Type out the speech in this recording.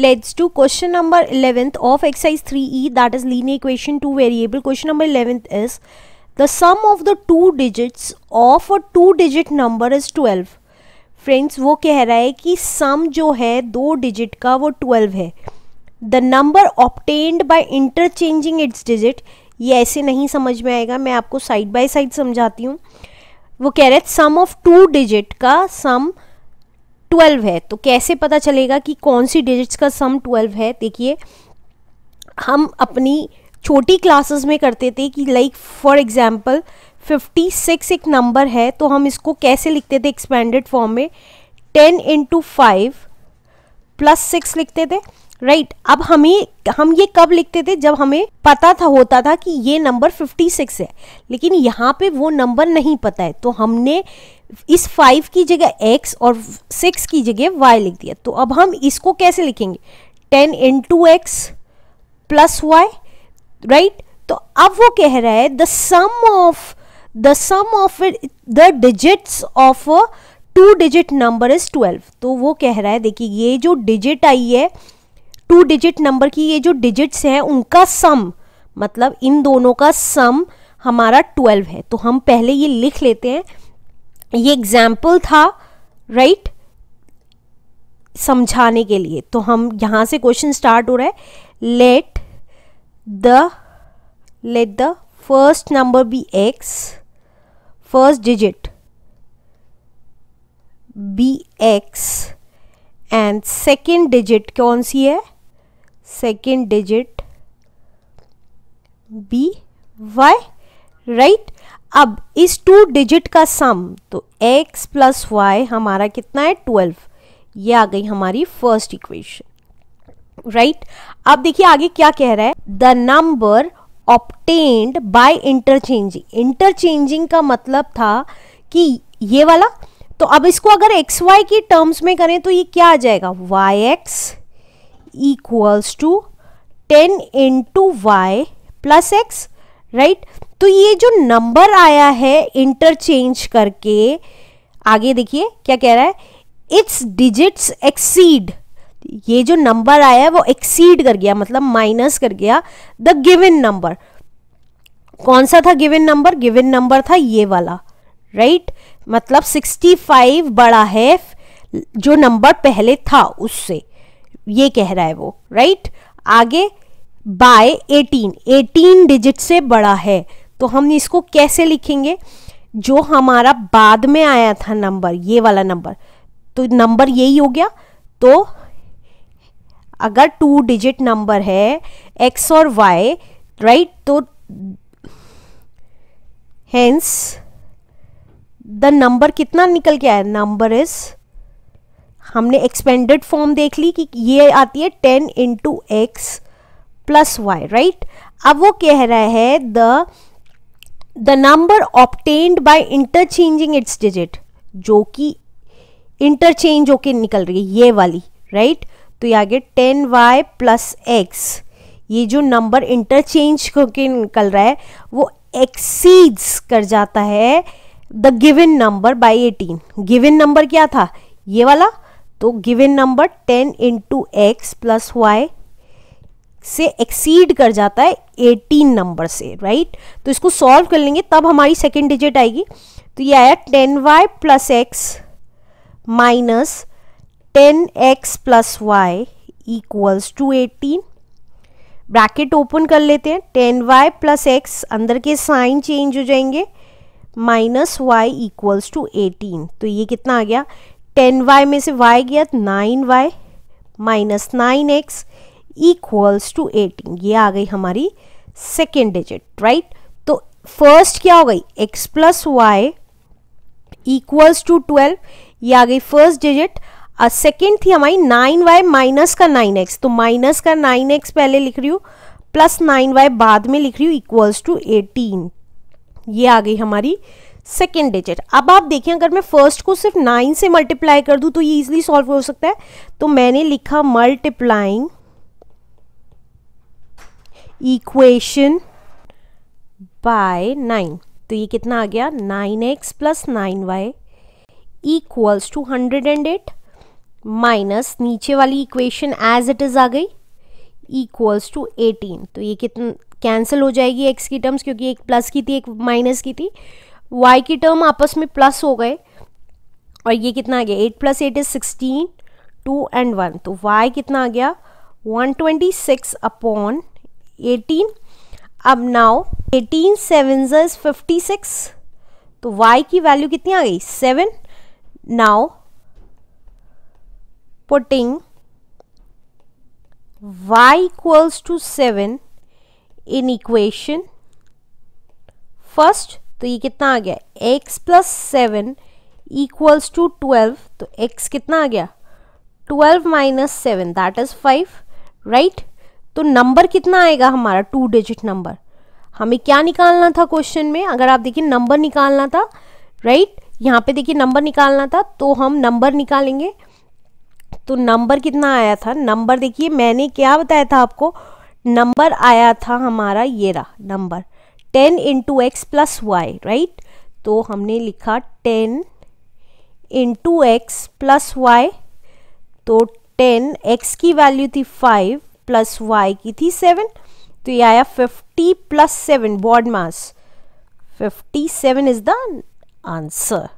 Let's to question number eleventh of exercise three E that is linear equation two variable question number eleventh is the sum of the two digits of a two digit number is twelve friends वो कह रहा है कि सम जो है दो digit का वो ट्वेल्व है the number obtained by interchanging its digit ये ऐसे नहीं समझ में आएगा मैं आपको साइड बाय साइड समझाती हूँ वो कह रहे हैं सम ऑफ टू डिजिट का सम ट्वेल्व है तो कैसे पता चलेगा कि कौन सी डिजिट्स का सम ट्वेल्व है देखिए हम अपनी छोटी क्लासेस में करते थे कि लाइक फॉर एग्जांपल 56 एक नंबर है तो हम इसको कैसे लिखते थे एक्सपेंडेड फॉर्म में 10 इंटू फाइव प्लस सिक्स लिखते थे राइट right. अब हमें हम ये कब लिखते थे जब हमें पता था होता था कि ये नंबर 56 है लेकिन यहाँ पे वो नंबर नहीं पता है तो हमने इस फाइव की जगह एक्स और सिक्स की जगह वाई लिख दिया तो अब हम इसको कैसे लिखेंगे ten into X plus Y right तो अब वो कह रहा है the sum of the sum of the digits of two digit number is twelve तो वो कह रहा है देखिए ये जो डिजिट आई है टू डिजिट नंबर की ये जो डिजिट्स हैं उनका सम मतलब इन दोनों का सम हमारा ट्वेल्व है तो हम पहले ये लिख लेते हैं ये एग्जाम्पल था राइट right? समझाने के लिए तो हम यहां से क्वेश्चन स्टार्ट हो रहा है let the let the first number be X first digit be X and second digit कौन सी है second digit be Y right अब इस टू डिजिट का सम तो x प्लस वाई हमारा कितना है ट्वेल्व ये आ गई हमारी फर्स्ट इक्वेशन राइट अब देखिए आगे क्या कह रहा है the number obtained by interchanging interchanging का मतलब था कि ये वाला तो अब इसको अगर एक्स वाई की टर्म्स में करें तो ये क्या आ जाएगा Y X equals to ten into Y plus X right तो ये जो नंबर आया है इंटरचेंज करके आगे देखिए क्या कह रहा है इट्स डिजिट्स एक्सीड ये जो नंबर आया है वो एक्सीड कर गया मतलब माइनस कर गया द गिवन नंबर कौन सा था गिवन नंबर गिवन नंबर था ये वाला राइट right? मतलब 65 बड़ा है जो नंबर पहले था उससे ये कह रहा है वो राइट right? आगे बाय 18 18 डिजिट से बड़ा है तो हम इसको कैसे लिखेंगे जो हमारा बाद में आया था नंबर ये वाला नंबर तो नंबर यही हो गया तो अगर टू डिजिट नंबर है एक्स और वाई राइट तो हैंस द नंबर कितना निकल के आया नंबर इज हमने एक्सपेंडेड फॉर्म देख ली कि ये आती है ten into x plus Y right अब वो कह रहा है the the number obtained by interchanging its digit जो कि इंटरचेंज होके निकल रही है ये वाली राइट right? तो ये आगे टेन वाई प्लस एक्स ये जो नंबर इंटरचेंज होके निकल रहा है वो एक्सीड्स कर जाता है the given number by eighteen given number क्या था ये वाला तो given number ten into x plus y से एक्सीड कर जाता है 18 नंबर से राइट तो इसको सॉल्व कर लेंगे तब हमारी सेकेंड डिजिट आएगी तो ये आया ten y plus x minus ten x plus y equals to eighteen bracket open कर लेते हैं टेन वाई प्लस एक्स अंदर के साइन चेंज हो जाएंगे minus y equals to eighteen तो ये कितना आ गया टेन वाई में से वाई गया nine y minus nine x equals to eighteen ये आ गई हमारी सेकेंड डिजिट राइट तो फर्स्ट क्या हो गई x plus y equals to twelve ये आ गई फर्स्ट डिजिट और सेकेंड थी हमारी नाइन वाई माइनस का नाइन एक्स तो माइनस का नाइन एक्स पहले लिख रही हूँ प्लस नाइन वाई बाद में लिख रही हूँ इक्वल्स टू एटीन ये आ गई हमारी सेकेंड डिजिट अब आप देखें अगर मैं फर्स्ट को सिर्फ नाइन से मल्टीप्लाई कर दूं तो ये इजिली सॉल्व हो सकता है तो मैंने लिखा मल्टीप्लाइंग इक्वेशन बाय नाइन तो ये कितना आ गया nine x plus nine y equals to hundred and eight minus नीचे वाली इक्वेशन एज इट इज़ आ गई इक्वल्स टू एटीन तो ये कितना कैंसिल हो जाएगी एक्स की टर्म्स क्योंकि एक प्लस की थी एक माइनस की थी वाई की टर्म आपस में प्लस हो गए और ये कितना आ गया eight plus eight is sixteen two and one तो वाई कितना आ गया one twenty six upon eighteen अब नाउ एटीन सेवन जस फिफ्टी सिक्स तो y की वैल्यू कितनी आ गई seven now putting y equals to seven in equation first तो ये कितना आ गया x plus seven equals to twelve तो x कितना आ गया twelve minus seven that is five right तो नंबर कितना आएगा हमारा टू डिजिट नंबर हमें क्या निकालना था क्वेश्चन में अगर आप देखिए नंबर निकालना था राइट right? यहाँ पे देखिए नंबर निकालना था तो हम नंबर निकालेंगे तो नंबर कितना आया था नंबर देखिए मैंने क्या बताया था आपको नंबर आया था हमारा ये रहा number ten into x plus Y right तो हमने लिखा ten into x plus y तो टेन एक्स की वैल्यू थी फाइव प्लस वाई की थी सेवन तो ये आया फिफ्टी प्लस सेवन बॉड मास fifty seven is the answer